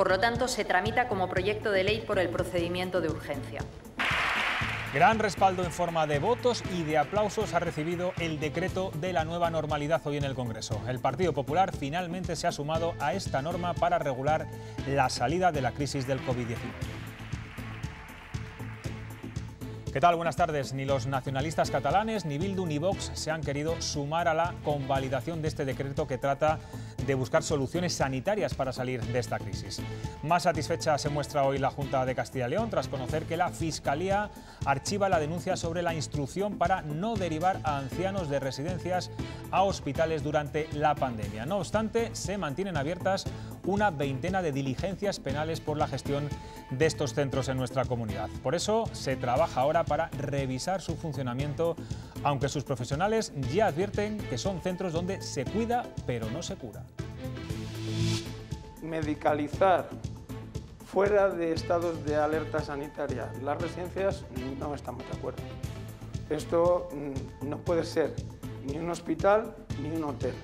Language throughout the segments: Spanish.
Por lo tanto, se tramita como proyecto de ley por el procedimiento de urgencia. Gran respaldo en forma de votos y de aplausos ha recibido el decreto de la nueva normalidad hoy en el Congreso. El Partido Popular finalmente se ha sumado a esta norma para regular la salida de la crisis del COVID-19. ¿Qué tal? Buenas tardes. Ni los nacionalistas catalanes, ni Bildu, ni Vox se han querido sumar a la convalidación de este decreto que trata de buscar soluciones sanitarias para salir de esta crisis. Más satisfecha se muestra hoy la Junta de Castilla y León tras conocer que la Fiscalía archiva la denuncia sobre la instrucción para no derivar a ancianos de residencias a hospitales durante la pandemia. No obstante, se mantienen abiertas una veintena de diligencias penales por la gestión de estos centros en nuestra comunidad. Por eso se trabaja ahora para revisar su funcionamiento, aunque sus profesionales ya advierten que son centros donde se cuida pero no se cura. Medicalizar fuera de estados de alerta sanitaria las residencias no estamos de acuerdo. Esto mm, no puede ser ni un hospital ni un hotel.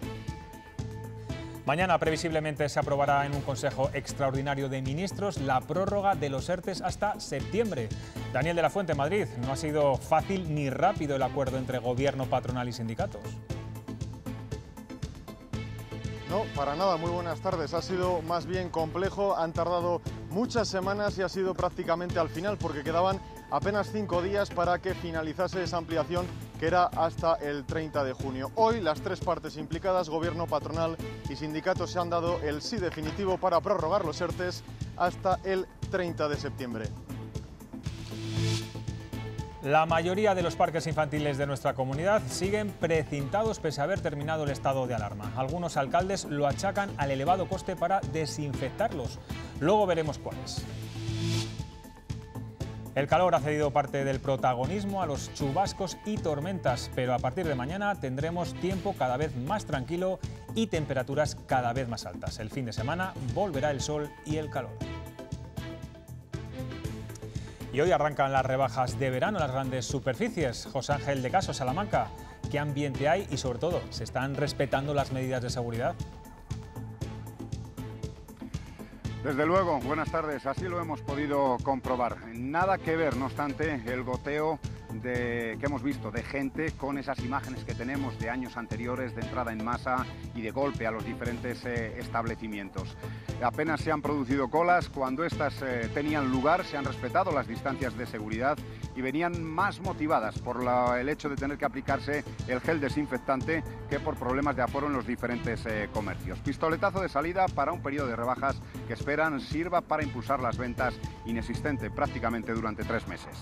Mañana previsiblemente se aprobará en un Consejo Extraordinario de Ministros la prórroga de los ERTES hasta septiembre. Daniel de la Fuente, Madrid, no ha sido fácil ni rápido el acuerdo entre gobierno, patronal y sindicatos. No, para nada, muy buenas tardes. Ha sido más bien complejo, han tardado muchas semanas y ha sido prácticamente al final porque quedaban apenas cinco días para que finalizase esa ampliación que era hasta el 30 de junio. Hoy las tres partes implicadas, gobierno, patronal y sindicatos, se han dado el sí definitivo para prorrogar los ERTES hasta el 30 de septiembre. La mayoría de los parques infantiles de nuestra comunidad siguen precintados pese a haber terminado el estado de alarma. Algunos alcaldes lo achacan al elevado coste para desinfectarlos. Luego veremos cuáles. El calor ha cedido parte del protagonismo a los chubascos y tormentas, pero a partir de mañana tendremos tiempo cada vez más tranquilo y temperaturas cada vez más altas. El fin de semana volverá el sol y el calor. Y hoy arrancan las rebajas de verano en las grandes superficies. José Ángel de Caso, Salamanca, ¿qué ambiente hay y sobre todo, se están respetando las medidas de seguridad? Desde luego, buenas tardes, así lo hemos podido comprobar. Nada que ver, no obstante, el goteo de, que hemos visto de gente con esas imágenes que tenemos de años anteriores de entrada en masa y de golpe a los diferentes eh, establecimientos apenas se han producido colas. Cuando estas eh, tenían lugar, se han respetado las distancias de seguridad y venían más motivadas por el hecho de tener que aplicarse el gel desinfectante que por problemas de aforo en los diferentes eh, comercios. Pistoletazo de salida para un periodo de rebajas que esperan sirva para impulsar las ventas inexistente prácticamente durante tres meses.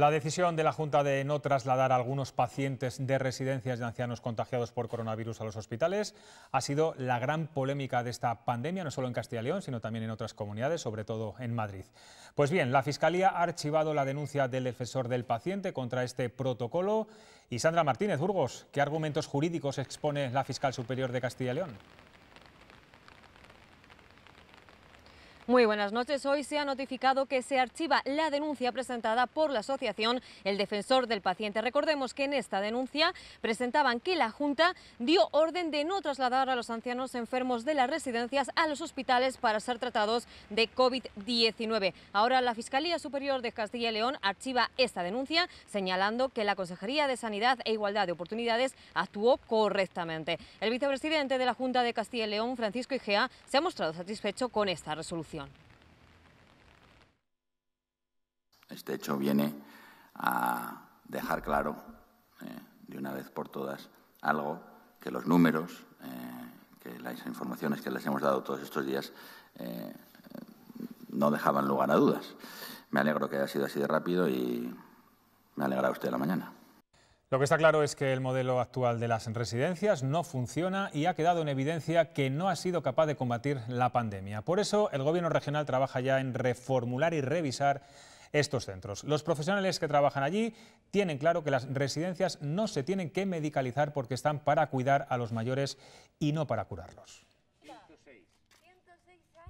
La decisión de la Junta de no trasladar a algunos pacientes de residencias de ancianos contagiados por coronavirus a los hospitales ha sido la gran polémica de esta pandemia, no solo en Castilla y León, sino también en otras comunidades, sobre todo en Madrid. Pues bien, la Fiscalía ha archivado la denuncia del defensor del paciente contra este protocolo. Y Sandra Martínez Burgos, ¿qué argumentos jurídicos expone la Fiscal Superior de Castilla y León? Muy buenas noches. Hoy se ha notificado que se archiva la denuncia presentada por la asociación El Defensor del Paciente. Recordemos que en esta denuncia presentaban que la Junta dio orden de no trasladar a los ancianos enfermos de las residencias a los hospitales para ser tratados de COVID-19. Ahora la Fiscalía Superior de Castilla y León archiva esta denuncia señalando que la Consejería de Sanidad e Igualdad de Oportunidades actuó correctamente. El vicepresidente de la Junta de Castilla y León, Francisco Igea, se ha mostrado satisfecho con esta resolución. Este hecho viene a dejar claro, eh, de una vez por todas, algo que los números, eh, que las informaciones que les hemos dado todos estos días, eh, no dejaban lugar a dudas. Me alegro que haya sido así de rápido y me alegra usted la mañana. Lo que está claro es que el modelo actual de las residencias no funciona y ha quedado en evidencia que no ha sido capaz de combatir la pandemia. Por eso, el Gobierno regional trabaja ya en reformular y revisar estos centros. Los profesionales que trabajan allí tienen claro que las residencias no se tienen que medicalizar porque están para cuidar a los mayores y no para curarlos.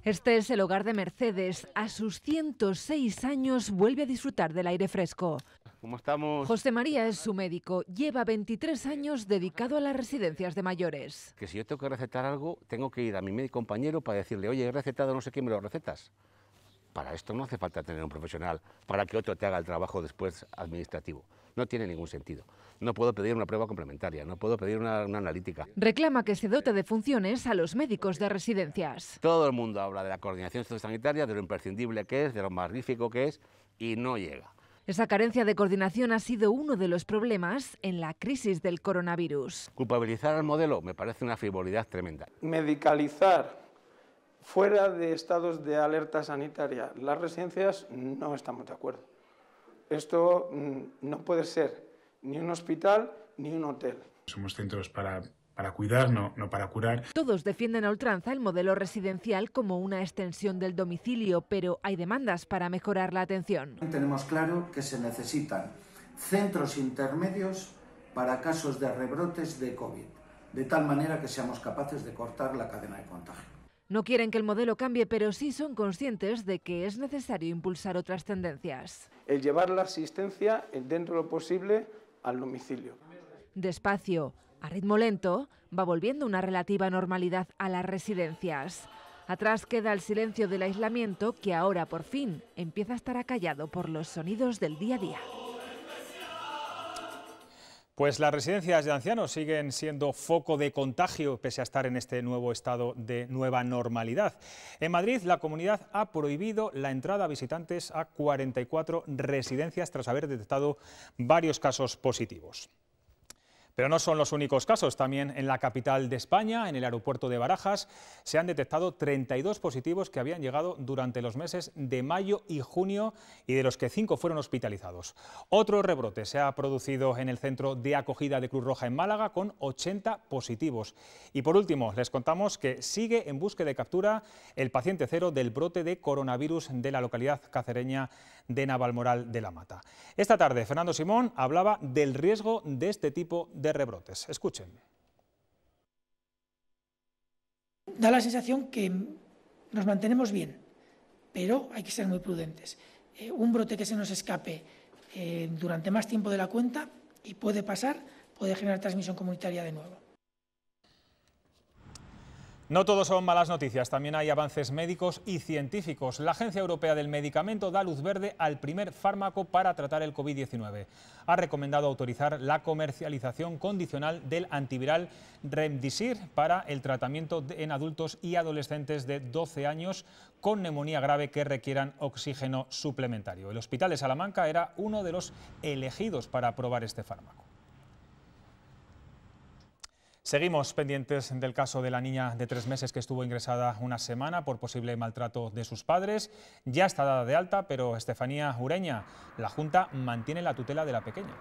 Este es el hogar de Mercedes. A sus 106 años vuelve a disfrutar del aire fresco. ¿Cómo estamos? José María es su médico. Lleva 23 años dedicado a las residencias de mayores. Que si yo tengo que recetar algo, tengo que ir a mi médico compañero para decirle, oye, he recetado no sé qué, me lo recetas. Para esto no hace falta tener un profesional, para que otro te haga el trabajo después administrativo. No tiene ningún sentido. No puedo pedir una prueba complementaria, no puedo pedir una, analítica. Reclama que se dote de funciones a los médicos de residencias. Todo el mundo habla de la coordinación sanitaria, de lo imprescindible que es, de lo magnífico que es, y no llega. Esa carencia de coordinación ha sido uno de los problemas en la crisis del coronavirus. Culpabilizar al modelo me parece una frivolidad tremenda. Medicalizar fuera de estados de alerta sanitaria las residencias no estamos de acuerdo. Esto mm, no puede ser ni un hospital ni un hotel. Somos centros para cuidar, no, no, para curar. Todos defienden a ultranza el modelo residencial como una extensión del domicilio, pero hay demandas para mejorar la atención. Tenemos claro que se necesitan centros intermedios para casos de rebrotes de COVID, de tal manera que seamos capaces de cortar la cadena de contagio. No quieren que el modelo cambie, pero sí son conscientes de que es necesario impulsar otras tendencias el llevar la asistencia dentro de lo posible al domicilio. Despacio, a ritmo lento, va volviendo una relativa normalidad a las residencias. Atrás queda el silencio del aislamiento que ahora por fin empieza a estar acallado por los sonidos del día a día. Pues las residencias de ancianos siguen siendo foco de contagio pese a estar en este nuevo estado de nueva normalidad. En Madrid, la comunidad ha prohibido la entrada a visitantes a 44 residencias tras haber detectado varios casos positivos. Pero no son los únicos casos. También en la capital de España, en el aeropuerto de Barajas, se han detectado 32 positivos que habían llegado durante los meses de mayo y junio y de los que 5 fueron hospitalizados. Otro rebrote se ha producido en el centro de acogida de Cruz Roja en Málaga con 80 positivos. Y por último, les contamos que sigue en búsqueda de captura el paciente cero del brote de coronavirus de la localidad cacereña de Navalmoral de la Mata. Esta tarde, Fernando Simón hablaba del riesgo de este tipo de de rebrotes. Escuchen. Da la sensación que nos mantenemos bien, pero hay que ser muy prudentes. Eh, un brote que se nos escape eh, durante más tiempo de la cuenta y puede pasar, puede generar transmisión comunitaria de nuevo. No todos son malas noticias, también hay avances médicos y científicos. La Agencia Europea del Medicamento da luz verde al primer fármaco para tratar el COVID-19. Ha recomendado autorizar la comercialización condicional del antiviral Remdesivir para el tratamiento en adultos y adolescentes de 12 años con neumonía grave que requieran oxígeno suplementario. El Hospital de Salamanca era uno de los elegidos para probar este fármaco. Seguimos pendientes del caso de la niña de tres meses que estuvo ingresada una semana por posible maltrato de sus padres. Ya está dada de alta, pero Estefanía Ureña, la Junta mantiene la tutela de la pequeña.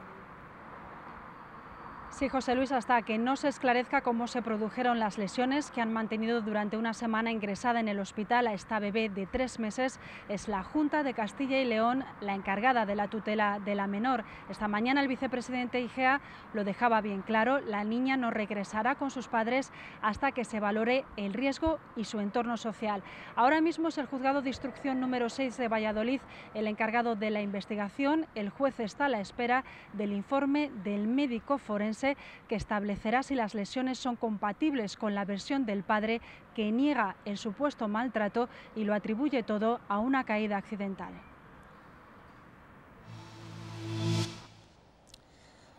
Sí, José Luis, hasta que no se esclarezca cómo se produjeron las lesiones que han mantenido durante una semana ingresada en el hospital a esta bebé de tres meses, es la Junta de Castilla y León la encargada de la tutela de la menor. Esta mañana el vicepresidente Igea lo dejaba bien claro, la niña no regresará con sus padres hasta que se valore el riesgo y su entorno social. Ahora mismo es el juzgado de instrucción número 6 de Valladolid el encargado de la investigación. El juez está a la espera del informe del médico forense que establecerá si las lesiones son compatibles con la versión del padre que niega el supuesto maltrato y lo atribuye todo a una caída accidental.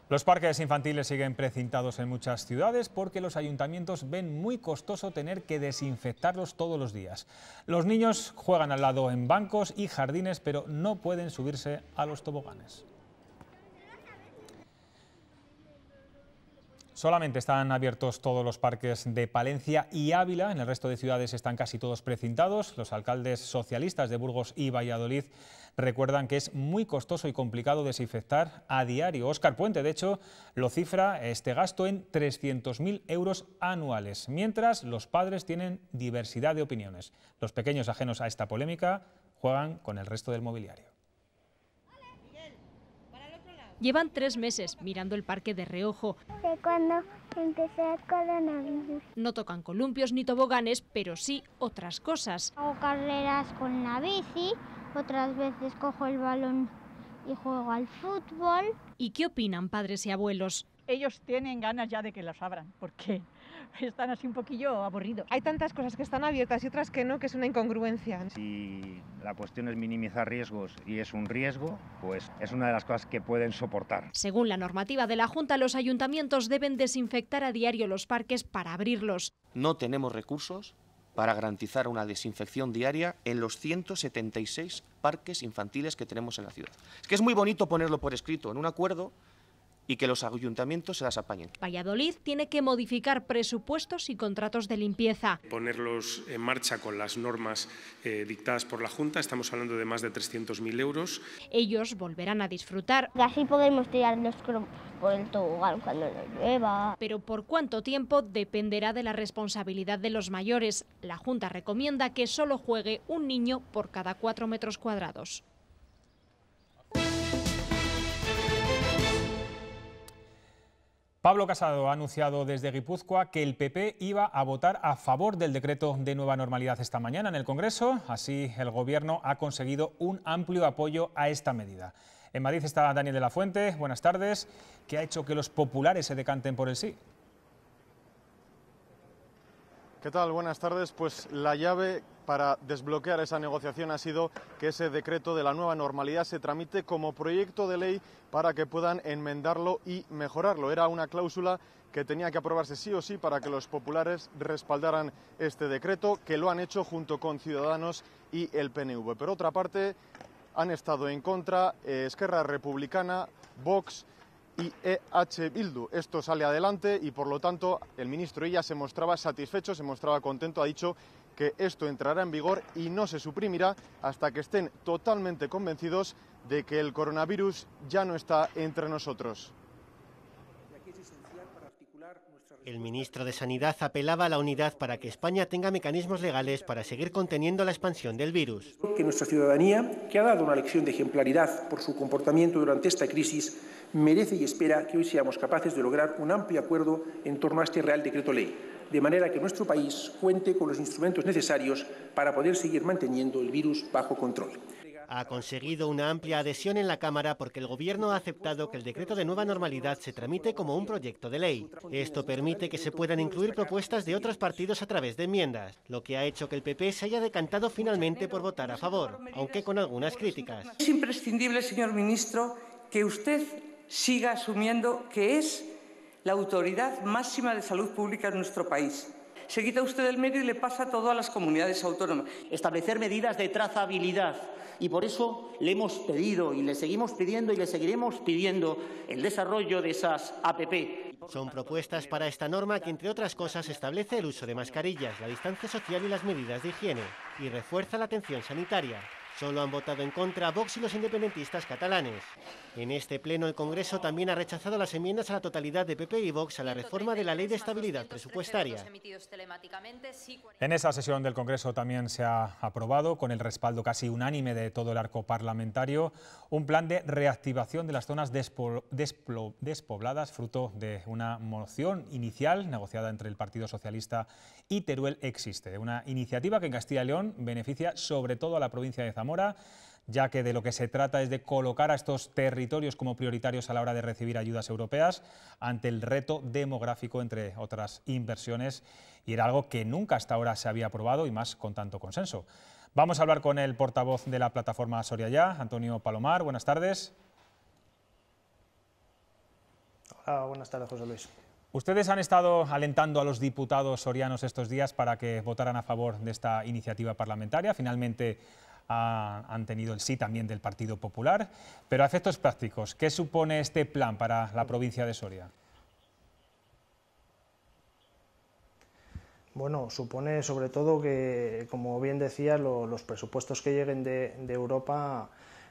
Los parques infantiles siguen precintados en muchas ciudades porque los ayuntamientos ven muy costoso tener que desinfectarlos todos los días. Los niños juegan al lado en bancos y jardines, pero no pueden subirse a los toboganes. Solamente están abiertos todos los parques de Palencia y Ávila. En el resto de ciudades están casi todos precintados. Los alcaldes socialistas de Burgos y Valladolid recuerdan que es muy costoso y complicado desinfectar a diario. Óscar Puente, de hecho, lo cifra este gasto en 300.000 euros anuales. Mientras, los padres tienen diversidad de opiniones. Los pequeños ajenos a esta polémica juegan con el resto del mobiliario. Llevan tres meses mirando el parque de reojo. cuando No tocan columpios ni toboganes, pero sí otras cosas. Hago carreras con la bici, otras veces cojo el balón y juego al fútbol. ¿Y qué opinan padres y abuelos? Ellos tienen ganas ya de que los abran, porque están así un poquillo aburridos. Hay tantas cosas que están abiertas y otras que no, que es una incongruencia. Si la cuestión es minimizar riesgos y es un riesgo, pues es una de las cosas que pueden soportar. Según la normativa de la Junta, los ayuntamientos deben desinfectar a diario los parques para abrirlos. No tenemos recursos para garantizar una desinfección diaria en los 176 parques infantiles que tenemos en la ciudad. Es que es muy bonito ponerlo por escrito en un acuerdo, y que los ayuntamientos se las apañen. Valladolid tiene que modificar presupuestos y contratos de limpieza. Ponerlos en marcha con las normas eh, dictadas por la Junta, estamos hablando de más de 300.000 euros. Ellos volverán a disfrutar. así podemos tirarnos por el tobogán cuando nos llueva. Pero por cuánto tiempo dependerá de la responsabilidad de los mayores. La Junta recomienda que solo juegue un niño por cada cuatro metros cuadrados. Pablo Casado ha anunciado desde Guipúzcoa que el PP iba a votar a favor del decreto de nueva normalidad esta mañana en el Congreso. Así, el Gobierno ha conseguido un amplio apoyo a esta medida. En Madrid está Daniel de la Fuente. Buenas tardes. ¿Qué ha hecho que los populares se decanten por el sí? ¿Qué tal? Buenas tardes. Pues la llave para desbloquear esa negociación ha sido que ese decreto de la nueva normalidad se tramite como proyecto de ley para que puedan enmendarlo y mejorarlo. Era una cláusula que tenía que aprobarse sí o sí para que los populares respaldaran este decreto, que lo han hecho junto con Ciudadanos y el PNV. Por otra parte, han estado en contra eh, Esquerra Republicana, Vox y EH Bildu. Esto sale adelante y, por lo tanto, el ministro ella se mostraba satisfecho, se mostraba contento, ha dicho que esto entrará en vigor y no se suprimirá hasta que estén totalmente convencidos de que el coronavirus ya no está entre nosotros. El ministro de Sanidad apelaba a la unidad para que España tenga mecanismos legales para seguir conteniendo la expansión del virus. Que nuestra ciudadanía, que ha dado una lección de ejemplaridad por su comportamiento durante esta crisis, merece y espera que hoy seamos capaces de lograr un amplio acuerdo en torno a este Real Decreto Ley, de manera que nuestro país cuente con los instrumentos necesarios para poder seguir manteniendo el virus bajo control. Ha conseguido una amplia adhesión en la Cámara porque el Gobierno ha aceptado que el decreto de nueva normalidad se tramite como un proyecto de ley. Esto permite que se puedan incluir propuestas de otros partidos a través de enmiendas, lo que ha hecho que el PP se haya decantado finalmente por votar a favor, aunque con algunas críticas. Es imprescindible, señor ministro, que usted siga asumiendo que es la autoridad máxima de salud pública en nuestro país. Se quita usted el medio y le pasa todo a las comunidades autónomas. Establecer medidas de trazabilidad. Y por eso le hemos pedido y le seguimos pidiendo y le seguiremos pidiendo el desarrollo de esas APP. Son propuestas para esta norma que, entre otras cosas, establece el uso de mascarillas, la distancia social y las medidas de higiene, y refuerza la atención sanitaria. Solo han votado en contra Vox y los independentistas catalanes. En este pleno, el Congreso también ha rechazado las enmiendas a la totalidad de PP y Vox a la reforma de la Ley de Estabilidad Presupuestaria. En esa sesión del Congreso también se ha aprobado, con el respaldo casi unánime de todo el arco parlamentario, un plan de reactivación de las zonas despobladas, fruto de una moción inicial negociada entre el Partido Socialista y Teruel Existe, una iniciativa que en Castilla León beneficia sobre todo a la provincia de Zamora ya que de lo que se trata es de colocar a estos territorios como prioritarios a la hora de recibir ayudas europeas ante el reto demográfico, entre otras inversiones, y era algo que nunca hasta ahora se había aprobado y más con tanto consenso. Vamos a hablar con el portavoz de la plataforma Soria Ya, Antonio Palomar. Buenas tardes. Hola, buenas tardes, José Luis. Ustedes han estado alentando a los diputados sorianos estos días para que votaran a favor de esta iniciativa parlamentaria. Finalmente han tenido el sí también del Partido Popular. Pero a efectos prácticos, ¿qué supone este plan para la provincia de Soria? Bueno, supone sobre todo que, como bien decía, los presupuestos que lleguen de, de Europa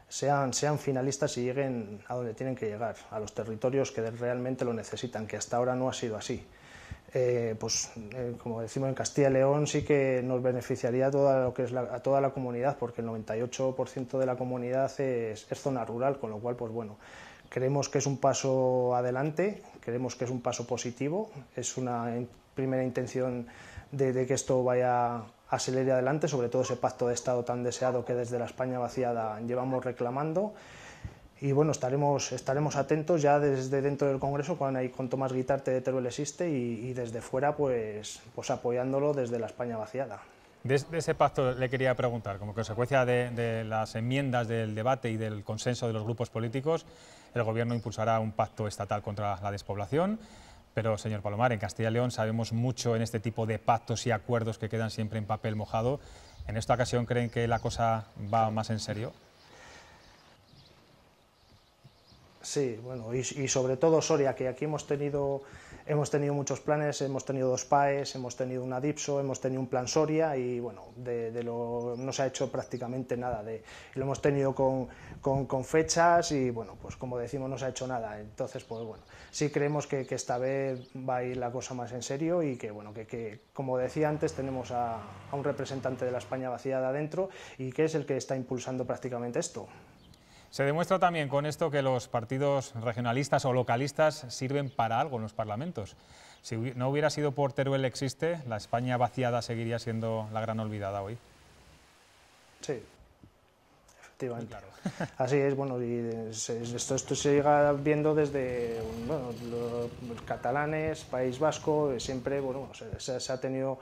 sean, sean, finalistas y lleguen a donde tienen que llegar, a los territorios que realmente lo necesitan, que hasta ahora no ha sido así. Eh, pues eh, como decimos en Castilla y León, sí que nos beneficiaría a toda, lo que es la, a toda la comunidad, porque el 98% de la comunidad es, zona rural, con lo cual, pues bueno, creemos que es un paso adelante, creemos que es un paso positivo, es una primera intención de, que esto vaya a acelerar adelante, sobre todo ese pacto de Estado tan deseado que desde la España vaciada llevamos reclamando y bueno, estaremos, estaremos atentos ya desde dentro del Congreso cuando hay cuanto más Guitarte de Teruel Existe y, desde fuera pues, pues apoyándolo desde la España vaciada. De, ese pacto le quería preguntar, como consecuencia de, de, las enmiendas del debate y del consenso de los grupos políticos, el Gobierno impulsará un pacto estatal contra la despoblación, pero señor Palomar, en Castilla y León sabemos mucho en este tipo de pactos y acuerdos que quedan siempre en papel mojado. ¿En esta ocasión creen que la cosa va más en serio? Sí, bueno, y, sobre todo Soria, que aquí hemos tenido, hemos tenido muchos planes, hemos tenido dos PAES, hemos tenido una DIPSO, hemos tenido un plan Soria y bueno, de, lo, no se ha hecho prácticamente nada. De, lo hemos tenido con, fechas y bueno, pues como decimos, no se ha hecho nada. Entonces, pues bueno, sí creemos que, esta vez va a ir la cosa más en serio y que bueno, que, que como decía antes, tenemos a, a un representante de la España vaciada adentro y que es el que está impulsando prácticamente esto. Se demuestra también con esto que los partidos regionalistas o localistas sirven para algo en los parlamentos. Si no hubiera sido por Teruel existe, la España vaciada seguiría siendo la gran olvidada hoy. Sí, efectivamente. Así es, bueno, y esto, esto se llega viendo desde los catalanes, País Vasco, eh, siempre, bueno, se ha tenido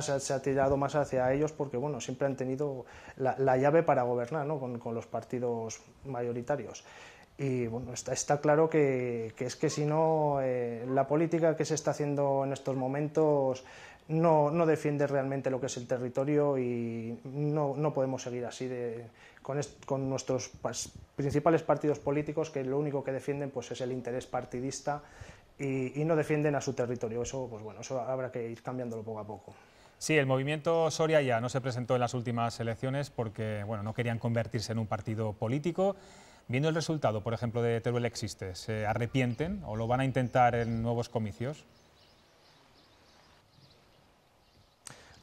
se ha tirado más hacia ellos porque bueno, siempre han tenido la, llave para gobernar con, los partidos mayoritarios. Y bueno, está, claro que, es que si no, eh, la política que se está haciendo en estos momentos no, defiende realmente lo que es el territorio y no, podemos seguir así con, nuestros principales partidos políticos que lo único que defienden pues, es el interés partidista y, no defienden a su territorio. Pues eso, habrá que ir cambiándolo poco a poco. Sí, el movimiento Soria ya no se presentó en las últimas elecciones porque no querían convertirse en un partido político. Viendo el resultado, por ejemplo, de Teruel Existe, ¿se arrepienten o lo van a intentar en nuevos comicios?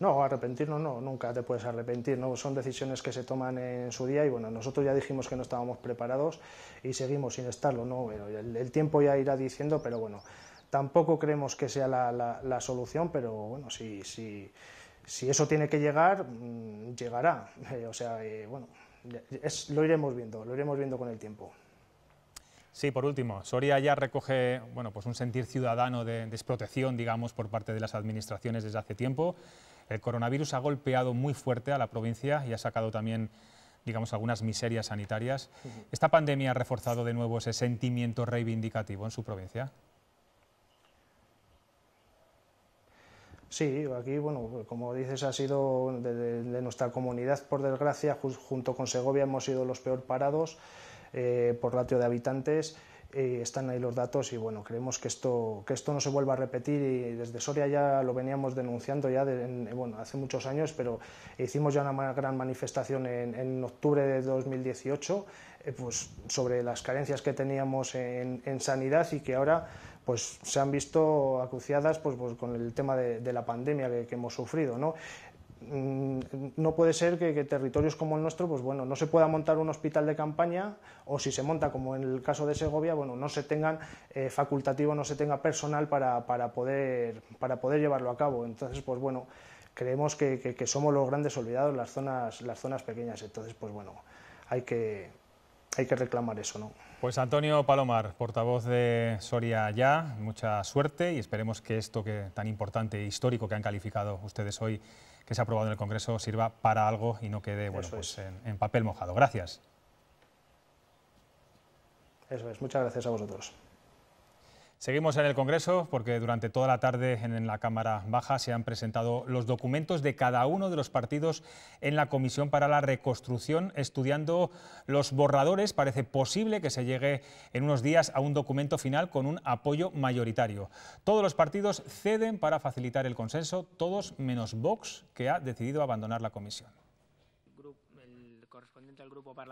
No, arrepentirnos no, nunca te puedes arrepentir, son decisiones que se toman en su día y bueno, nosotros ya dijimos que no estábamos preparados y seguimos sin estarlo, ¿no? el, tiempo ya irá diciendo, pero bueno, tampoco creemos que sea la, solución, pero bueno, si, si, si, eso tiene que llegar, mm, llegará, eh, o sea, eh, bueno, es, lo iremos viendo, lo iremos viendo con el tiempo. Sí, por último, Soria ya recoge bueno, pues un sentir ciudadano de desprotección, digamos, por parte de las administraciones desde hace tiempo. El coronavirus ha golpeado muy fuerte a la provincia y ha sacado también digamos, algunas miserias sanitarias. ¿Esta pandemia ha reforzado de nuevo ese sentimiento reivindicativo en su provincia? Sí, aquí, bueno, como dices, ha sido de, nuestra comunidad, por desgracia, junto con Segovia hemos sido los peor parados eh, por ratio de habitantes. Eh, están ahí los datos y bueno, creemos que esto, que esto no se vuelva a repetir y desde Soria ya lo veníamos denunciando ya eh, bueno, hace muchos años, pero hicimos ya una gran manifestación en, octubre de 2018 eh, pues, sobre las carencias que teníamos en, sanidad y que ahora pues se han visto acuciadas pues, pues con el tema de, la pandemia que, que, hemos sufrido. ¿no? Mm, no puede ser que, territorios como el nuestro, pues bueno, no se pueda montar un hospital de campaña o si se monta, como en el caso de Segovia, bueno, no se tengan eh, facultativo, no se tenga personal para, para, poder, para poder llevarlo a cabo. Entonces, pues bueno, creemos que, que somos los grandes olvidados, las zonas, las zonas pequeñas. Entonces, pues bueno, hay que, hay que reclamar eso, ¿no? Pues Antonio Palomar, portavoz de Soria Ya, mucha suerte y esperemos que esto que tan importante e histórico que han calificado ustedes hoy, que se ha aprobado en el Congreso, sirva para algo y no quede bueno, pues, en, en papel mojado. Gracias. Eso es, muchas gracias a vosotros. Seguimos en el Congreso porque durante toda la tarde en la Cámara Baja se han presentado los documentos de cada uno de los partidos en la Comisión para la Reconstrucción, estudiando los borradores. Parece posible que se llegue en unos días a un documento final con un apoyo mayoritario. Todos los partidos ceden para facilitar el consenso, todos menos Vox, que ha decidido abandonar la comisión.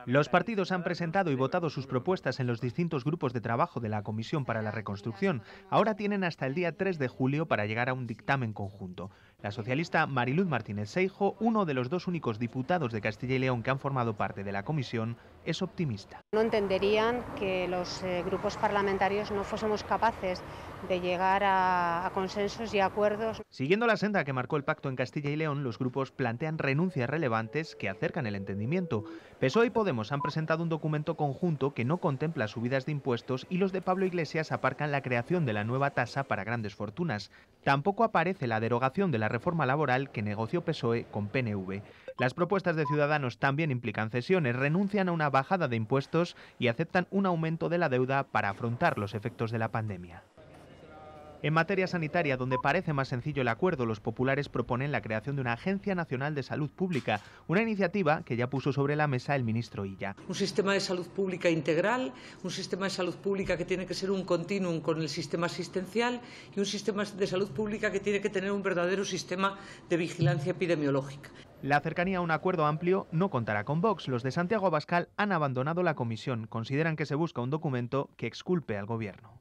Los partidos han presentado y votado sus propuestas en los distintos grupos de trabajo de la Comisión para la Reconstrucción. Ahora tienen hasta el día 3 de julio para llegar a un dictamen conjunto. La socialista Mariluz Martínez Seijo, uno de los dos únicos diputados de Castilla y León que han formado parte de la comisión, es optimista. No entenderían que los eh, grupos parlamentarios no fuésemos capaces de llegar a, consensos y acuerdos. Siguiendo la senda que marcó el pacto en Castilla y León, los grupos plantean renuncias relevantes que acercan el entendimiento. PSOE y Podemos han presentado un documento conjunto que no contempla subidas de impuestos y los de Pablo Iglesias aparcan la creación de la nueva tasa para grandes fortunas. Tampoco aparece la derogación de la reforma laboral que negoció PSOE con PNV. Las propuestas de Ciudadanos también implican cesiones, renuncian a una bajada de impuestos y aceptan un aumento de la deuda para afrontar los efectos de la pandemia. En materia sanitaria, donde parece más sencillo el acuerdo, los populares proponen la creación de una Agencia Nacional de Salud Pública, una iniciativa que ya puso sobre la mesa el ministro Illa. Un sistema de salud pública integral, un sistema de salud pública que tiene que ser un continuum con el sistema asistencial y un sistema de salud pública que tiene que tener un verdadero sistema de vigilancia epidemiológica. La cercanía a un acuerdo amplio no contará con Vox. Los de Santiago Abascal han abandonado la comisión. Consideran que se busca un documento que exculpe al gobierno.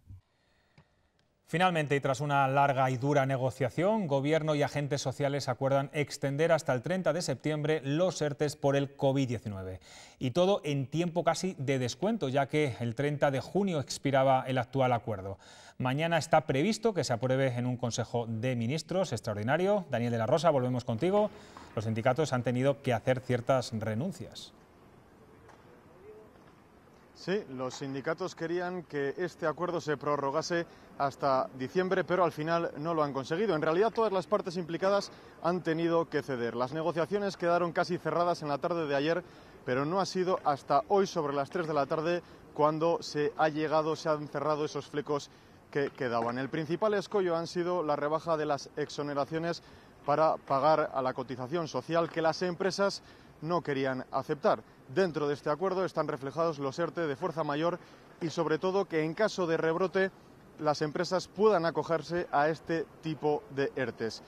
Finalmente, y tras una larga y dura negociación, Gobierno y agentes sociales acuerdan extender hasta el 30 de septiembre los ERTES por el COVID-19. Y todo en tiempo casi de descuento, ya que el 30 de junio expiraba el actual acuerdo. Mañana está previsto que se apruebe en un Consejo de Ministros extraordinario. Daniel de la Rosa, volvemos contigo. Los sindicatos han tenido que hacer ciertas renuncias. Sí, los sindicatos querían que este acuerdo se prorrogase hasta diciembre, pero al final no lo han conseguido. En realidad, todas las partes implicadas han tenido que ceder. Las negociaciones quedaron casi cerradas en la tarde de ayer, pero no ha sido hasta hoy sobre las 3 de la tarde cuando se ha llegado, se han cerrado esos flecos que quedaban. El principal escollo han sido la rebaja de las exoneraciones para pagar a la cotización social que las empresas no querían aceptar. Dentro de este acuerdo están reflejados los ERTE de fuerza mayor y sobre todo que en caso de rebrote las empresas puedan acogerse a este tipo de ERTES.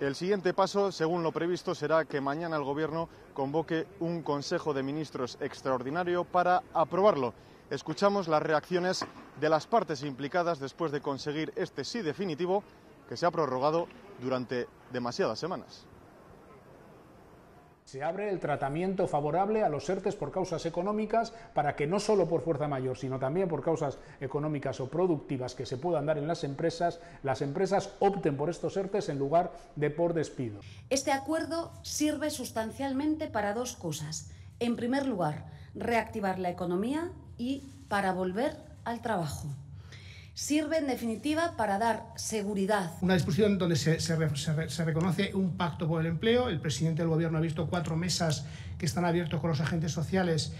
El siguiente paso, según lo previsto, será que mañana el Gobierno convoque un Consejo de Ministros extraordinario para aprobarlo. Escuchamos las reacciones de las partes implicadas después de conseguir este sí definitivo que se ha prorrogado durante demasiadas semanas. Se abre el tratamiento favorable a los ERTES por causas económicas para que no solo por fuerza mayor, sino también por causas económicas o productivas que se puedan dar en las empresas, las empresas opten por estos ERTES en lugar de por despido. Este acuerdo sirve sustancialmente para dos cosas. En primer lugar, reactivar la economía y para volver al trabajo sirve en definitiva para dar seguridad. Una disposición donde se, se, reconoce un pacto por el empleo. El presidente del Gobierno ha visto cuatro mesas que están abiertas con los agentes sociales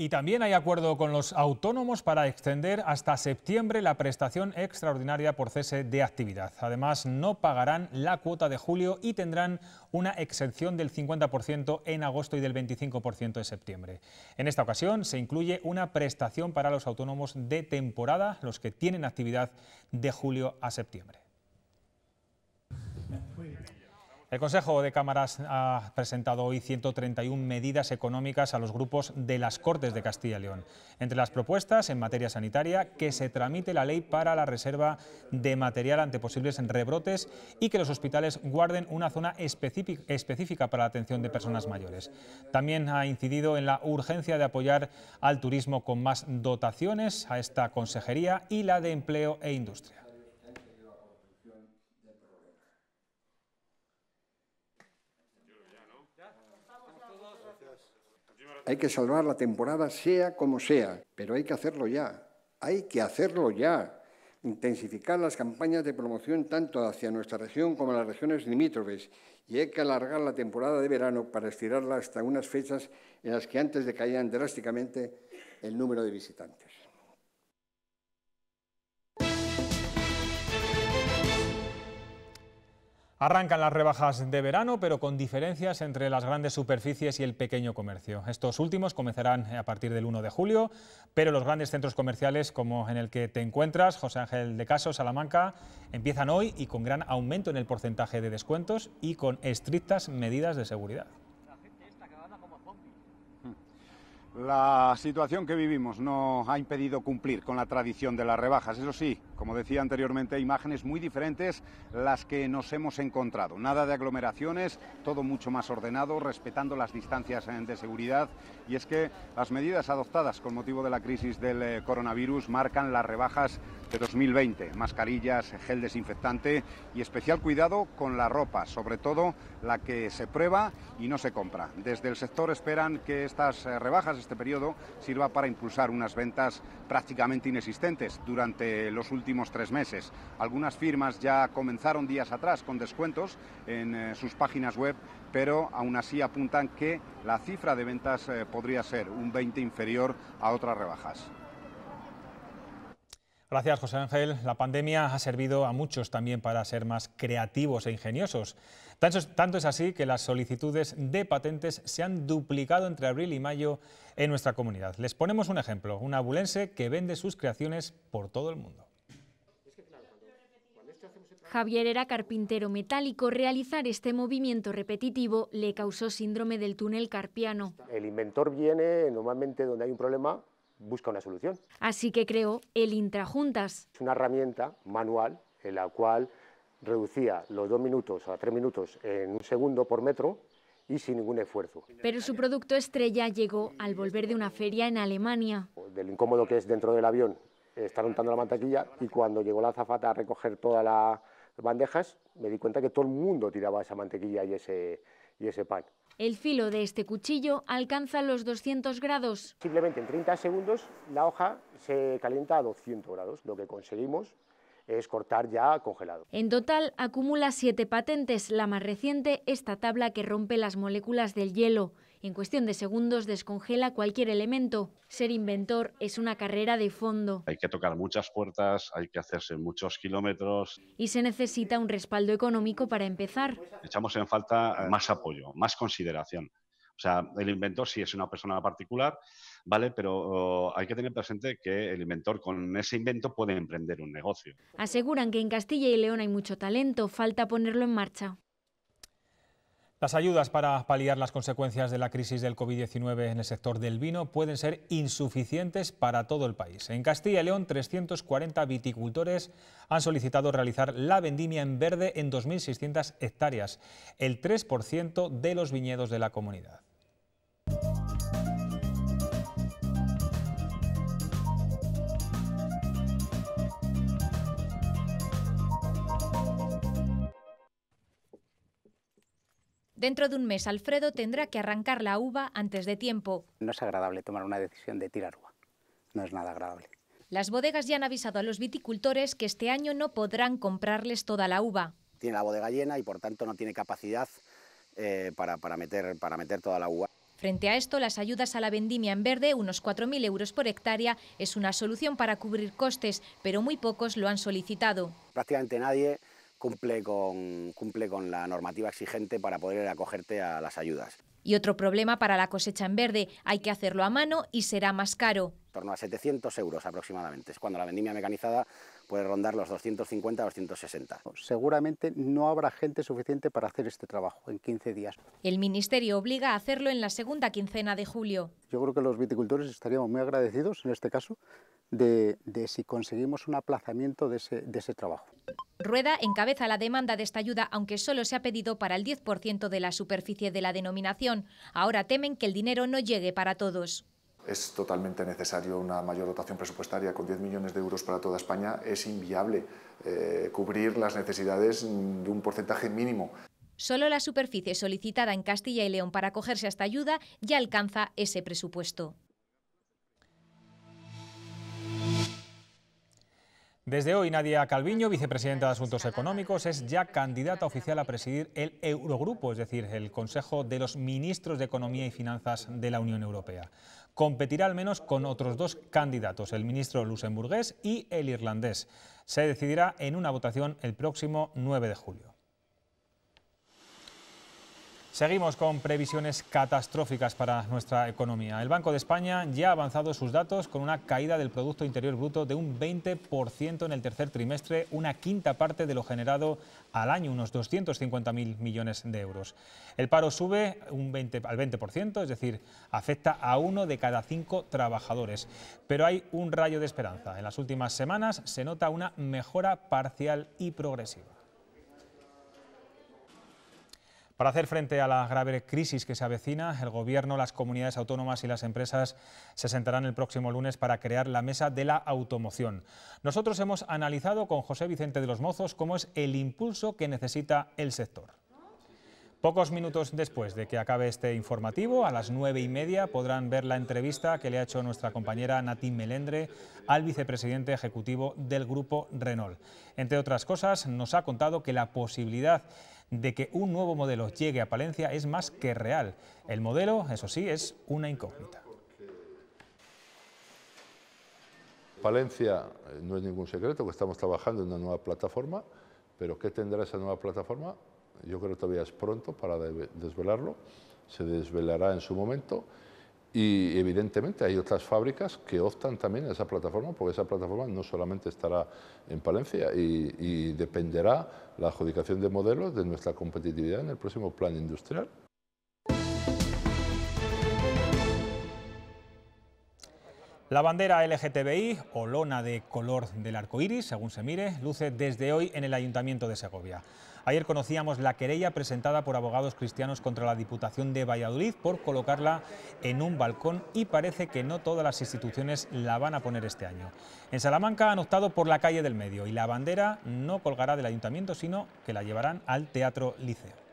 y también hay acuerdo con los autónomos para extender hasta septiembre la prestación extraordinaria por cese de actividad. Además, no pagarán la cuota de julio y tendrán una exención del 50% en agosto y del 25% en septiembre. En esta ocasión se incluye una prestación para los autónomos de temporada, los que tienen actividad de julio a septiembre. El Consejo de Cámaras ha presentado hoy 131 medidas económicas a los grupos de las Cortes de Castilla y León. Entre las propuestas en materia sanitaria, que se tramite la ley para la reserva de material ante posibles rebrotes y que los hospitales guarden una zona específica para la atención de personas mayores. También ha incidido en la urgencia de apoyar al turismo con más dotaciones a esta consejería y la de empleo e industria. hay que salvar la temporada sea como sea, pero hay que hacerlo ya, hay que hacerlo ya. Intensificar las campañas de promoción tanto hacia nuestra región como las regiones limítrofes y hay que alargar la temporada de verano para estirarla hasta unas fechas en las que antes decaían drásticamente el número de visitantes. Arrancan las rebajas de verano, pero con diferencias entre las grandes superficies y el pequeño comercio. Estos últimos comenzarán a partir del 1 de julio, pero los grandes centros comerciales como en el que te encuentras, José Ángel de Caso, Salamanca, empiezan hoy y con gran aumento en el porcentaje de descuentos y con estrictas medidas de seguridad. La situación que vivimos no ha impedido cumplir con la tradición de las rebajas. Eso sí, como decía anteriormente, imágenes muy diferentes las que nos hemos encontrado. Nada de aglomeraciones, todo mucho más ordenado, respetando las distancias eh, de seguridad. Y es que las medidas adoptadas con motivo de la crisis del eh, coronavirus marcan las rebajas de 2020. Mascarillas, gel desinfectante y especial cuidado con la ropa, sobre todo la que se prueba y no se compra. Desde el sector esperan que estas eh, rebajas este periodo sirva para impulsar unas ventas prácticamente inexistentes durante los últimos tres meses. Algunas firmas ya comenzaron días atrás con descuentos en eh, sus páginas web, pero aún así apuntan que la cifra de ventas eh, podría ser un 20 inferior a otras rebajas. Gracias, José Ángel. La pandemia ha servido a muchos también para ser más creativos e ingeniosos. Tanto es, así que las solicitudes de patentes se han duplicado entre abril y mayo en nuestra comunidad. Les ponemos un ejemplo, un abulense que vende sus creaciones por todo el mundo. Javier era carpintero metálico. Realizar este movimiento repetitivo le causó síndrome del túnel carpiano. El inventor viene normalmente donde hay un problema, busca una solución. Así que creó el Intrajuntas. Es una herramienta manual en la cual reducía los dos minutos a tres minutos en un segundo por metro y sin ningún esfuerzo. Pero su producto estrella llegó al volver de una feria en Alemania. Del incómodo que es dentro del avión estar untando la mantequilla y cuando llegó la azafata a recoger todas las bandejas me di cuenta que todo el mundo tiraba esa mantequilla y ese, y ese pan. El filo de este cuchillo alcanza los 200 grados. Simplemente en 30 segundos la hoja se calienta a 200 grados. Lo que conseguimos es cortar ya congelado. En total acumula siete patentes, la más reciente, esta tabla que rompe las moléculas del hielo. En cuestión de segundos descongela cualquier elemento. Ser inventor es una carrera de fondo. Hay que tocar muchas puertas, hay que hacerse muchos kilómetros. Y se necesita un respaldo económico para empezar. Echamos en falta más apoyo, más consideración. O sea, el inventor sí es una persona particular, ¿vale? Pero oh, hay que tener presente que el inventor con ese invento puede emprender un negocio. Aseguran que en Castilla y León hay mucho talento, falta ponerlo en marcha. Las ayudas para paliar las consecuencias de la crisis del COVID-19 en el sector del vino pueden ser insuficientes para todo el país. En Castilla y León, 340 viticultores han solicitado realizar la vendimia en verde en 2.600 hectáreas, el 3% de los viñedos de la comunidad. Dentro de un mes, Alfredo tendrá que arrancar la uva antes de tiempo. No es agradable tomar una decisión de tirar uva. No es nada agradable. Las bodegas ya han avisado a los viticultores que este año no podrán comprarles toda la uva. Tiene la bodega llena y por tanto no tiene capacidad eh, para, meter, para meter toda la uva. Frente a esto, las ayudas a la vendimia en verde, unos 4.000 euros por hectárea, es una solución para cubrir costes, pero muy pocos lo han solicitado. Prácticamente nadie cumple con, cumple con la normativa exigente para poder acogerte a las ayudas. Y otro problema para la cosecha en verde, hay que hacerlo a mano y será más caro. En torno a 700 euros aproximadamente, es cuando la vendimia mecanizada puede rondar los 250-260. Seguramente no habrá gente suficiente para hacer este trabajo en 15 días. El Ministerio obliga a hacerlo en la segunda quincena de julio. Yo creo que los viticultores estaríamos muy agradecidos en este caso de, si conseguimos un aplazamiento de ese, trabajo. Rueda encabeza la demanda de esta ayuda, aunque solo se ha pedido para el 10% de la superficie de la denominación. Ahora temen que el dinero no llegue para todos. Es totalmente necesario una mayor dotación presupuestaria. Con 10 millones de euros para toda España es inviable eh, cubrir las necesidades de un porcentaje mínimo. Solo la superficie solicitada en Castilla y León para acogerse a esta ayuda ya alcanza ese presupuesto. Desde hoy, Nadia Calviño, vicepresidenta de Asuntos Económicos, es ya candidata oficial a presidir el Eurogrupo, es decir, el Consejo de los Ministros de Economía y Finanzas de la Unión Europea. Competirá al menos con otros dos candidatos, el ministro luxemburgués y el irlandés. Se decidirá en una votación el próximo 9 de julio. Seguimos con previsiones catastróficas para nuestra economía. El Banco de España ya ha avanzado sus datos con una caída del Producto Interior Bruto de un 20% en el tercer trimestre, una quinta parte de lo generado al año, unos 250.000 millones de euros. El paro sube un 20, al 20%, es decir, afecta a uno de cada cinco trabajadores. Pero hay un rayo de esperanza. En las últimas semanas se nota una mejora parcial y progresiva. Para hacer frente a la grave crisis que se avecina, el Gobierno, las comunidades autónomas y las empresas se sentarán el próximo lunes para crear la mesa de la automoción. Nosotros hemos analizado con José Vicente de los Mozos cómo es el impulso que necesita el sector. Pocos minutos después de que acabe este informativo, a las nueve y media podrán ver la entrevista que le ha hecho nuestra compañera Natín Melendre al vicepresidente ejecutivo del grupo Renault. Entre otras cosas, nos ha contado que la posibilidad de que un nuevo modelo llegue a Palencia es más que real. El modelo, eso sí, es una incógnita. Palencia eh, no es ningún secreto que estamos trabajando en una nueva plataforma, pero ¿qué tendrá esa nueva plataforma? Yo creo que todavía es pronto para desvelarlo, se desvelará en su momento y evidentemente hay otras fábricas que optan también a esa plataforma, porque esa plataforma no solamente estará en Palencia y, y dependerá la adjudicación de modelos de nuestra competitividad en el próximo plan industrial. La bandera LGTBI o lona de color del arco iris, según se mire, luce desde hoy en el Ayuntamiento de Segovia. Ayer conocíamos la querella presentada por abogados cristianos contra la Diputación de Valladolid por colocarla en un balcón y parece que no todas las instituciones la van a poner este año. En Salamanca han optado por la calle del medio y la bandera no colgará del Ayuntamiento, sino que la llevarán al Teatro Liceo.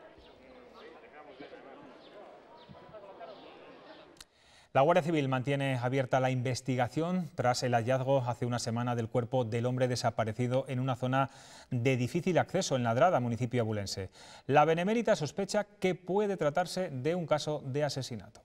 La Guardia Civil mantiene abierta la investigación tras el hallazgo hace una semana del cuerpo del hombre desaparecido en una zona de difícil acceso en Ladrada, municipio abulense. La Benemérita sospecha que puede tratarse de un caso de asesinato.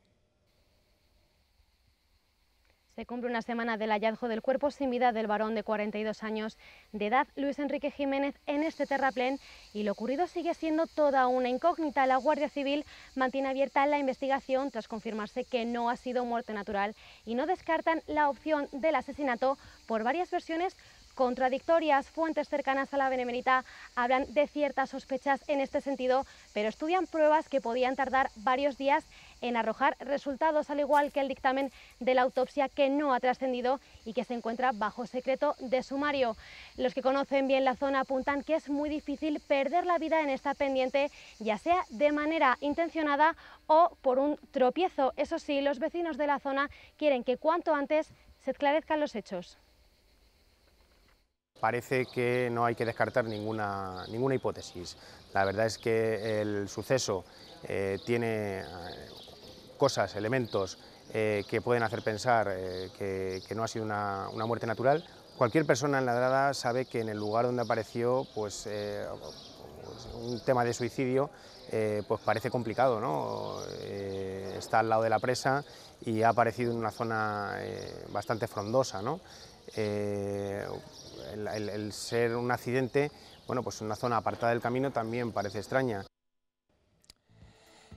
Se cumple una semana del hallazgo del cuerpo sin vida del varón de 42 años de edad, Luis Enrique Jiménez, en este terraplén y lo ocurrido sigue siendo toda una incógnita. La Guardia Civil mantiene abierta la investigación tras confirmarse que no ha sido muerte natural y no descartan la opción del asesinato por varias versiones contradictorias. Fuentes cercanas a la benemerita hablan de ciertas sospechas en este sentido, pero estudian pruebas que podían tardar varios días en arrojar resultados, al igual que el dictamen de la autopsia que no ha trascendido y que se encuentra bajo secreto de sumario. Los que conocen bien la zona apuntan que es muy difícil perder la vida en esta pendiente, ya sea de manera intencionada o por un tropiezo. Eso sí, los vecinos de la zona quieren que cuanto antes se esclarezcan los hechos parece que no hay que descartar ninguna, ninguna hipótesis. La verdad es que el suceso eh, tiene eh, cosas, elementos eh, que pueden hacer pensar que, no ha sido una, muerte natural. Cualquier persona en enladrada sabe que en el lugar donde apareció pues, pues un tema de suicidio pues parece complicado, ¿no? está al lado de la presa y ha aparecido en una zona bastante frondosa, ¿no? el, ser un accidente, bueno, pues una zona apartada del camino también parece extraña.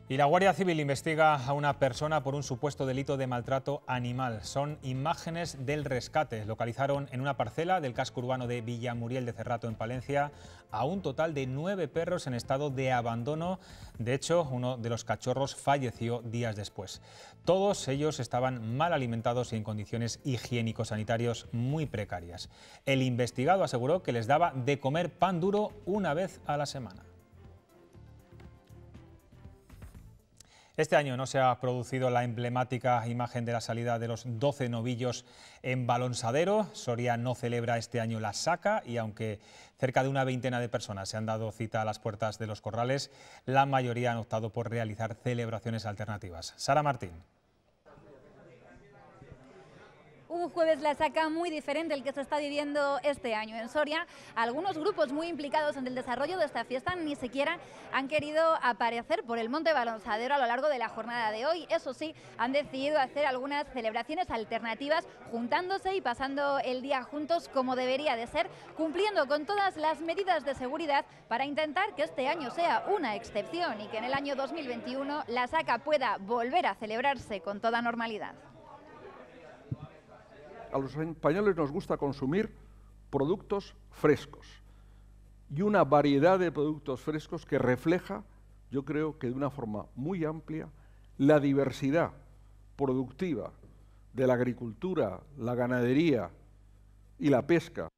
Y la Guardia Civil investiga a una persona por un supuesto delito de maltrato animal. Son imágenes del rescate. Localizaron en una parcela del casco urbano de Villamuriel de Cerrato, en Palencia, a un total de nueve perros en estado de abandono. De hecho, uno de los cachorros falleció días después. Todos ellos estaban mal alimentados y en condiciones higiénico-sanitarias muy precarias. El investigado aseguró que les daba de comer pan duro una vez a la semana. Este año no se ha producido la emblemática imagen de la salida de los 12 novillos en Balonsadero. Soria no celebra este año la saca y aunque cerca de una veintena de personas se han dado cita a las puertas de los corrales, la mayoría han optado por realizar celebraciones alternativas. Sara Martín un jueves la saca muy diferente al que se está viviendo este año en Soria. Algunos grupos muy implicados en el desarrollo de esta fiesta ni siquiera han querido aparecer por el Monte Balonzadero a lo largo de la jornada de hoy. Eso sí, han decidido hacer algunas celebraciones alternativas juntándose y pasando el día juntos como debería de ser, cumpliendo con todas las medidas de seguridad para intentar que este año sea una excepción y que en el año 2021 la saca pueda volver a celebrarse con toda normalidad a los españoles nos gusta consumir productos frescos y una variedad de productos frescos que refleja, yo creo que de una forma muy amplia, la diversidad productiva de la agricultura, la ganadería y la pesca.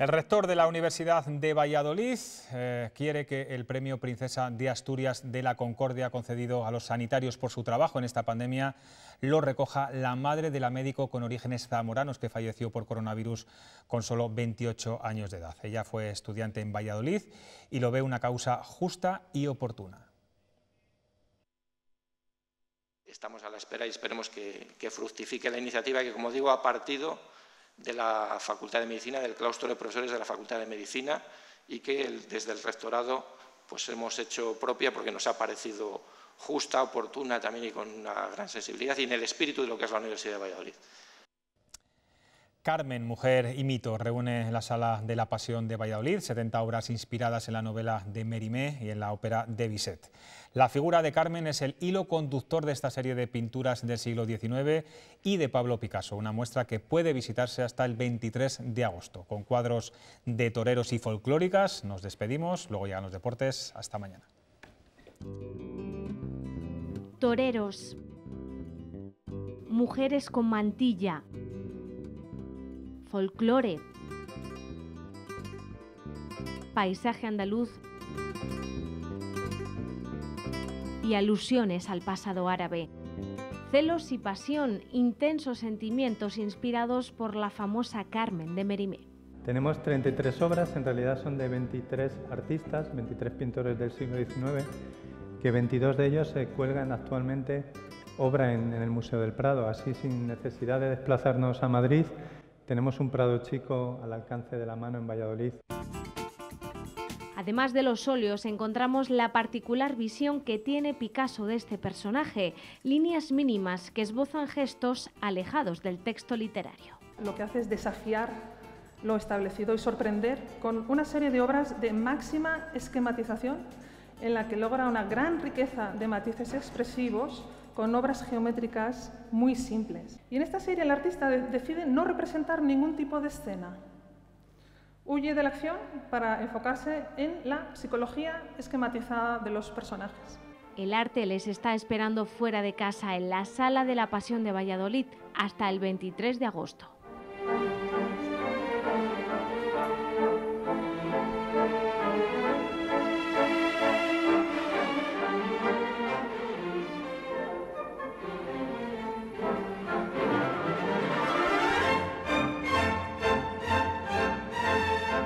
El rector de la Universidad de Valladolid eh, quiere que el premio Princesa de Asturias de la Concordia concedido a los sanitarios por su trabajo en esta pandemia lo recoja la madre de la médico con orígenes zamoranos que falleció por coronavirus con solo 28 años de edad. Ella fue estudiante en Valladolid y lo ve una causa justa y oportuna. Estamos a la espera y esperemos que, que fructifique la iniciativa que, como digo, ha partido de la Facultad de Medicina, del claustro de profesores de la Facultad de Medicina y que desde el rectorado pues hemos hecho propia porque nos ha parecido justa, oportuna también y con una gran sensibilidad y en el espíritu de lo que es la Universidad de Valladolid. Carmen, Mujer y Mito reúne en la Sala de la Pasión de Valladolid 70 obras inspiradas en la novela de Mérimée y en la ópera de Bizet. La figura de Carmen es el hilo conductor de esta serie de pinturas del siglo XIX y de Pablo Picasso, una muestra que puede visitarse hasta el 23 de agosto. Con cuadros de toreros y folclóricas nos despedimos, luego llegan los deportes, hasta mañana. Toreros, mujeres con mantilla, folclore, paisaje andaluz y alusiones al pasado árabe. Celos y pasión, intensos sentimientos inspirados por la famosa Carmen de Merimé. Tenemos 33 obras, en realidad son de 23 artistas, 23 pintores del siglo XIX, que 22 de ellos se cuelgan actualmente obra en, en el Museo del Prado, así sin necesidad de desplazarnos a Madrid tenemos un prado chico al alcance de la mano en Valladolid. Además de los óleos, encontramos la particular visión que tiene Picasso de este personaje, líneas mínimas que esbozan gestos alejados del texto literario. Lo que hace es desafiar lo establecido y sorprender con una serie de obras de máxima esquematización en la que logra una gran riqueza de matices expresivos con obras geométricas muy simples. Y en esta serie el artista decide no representar ningún tipo de escena. Huye de la acción para enfocarse en la psicología esquematizada de los personajes. El arte les está esperando fuera de casa en la Sala de la Pasión de Valladolid hasta el 23 de agosto.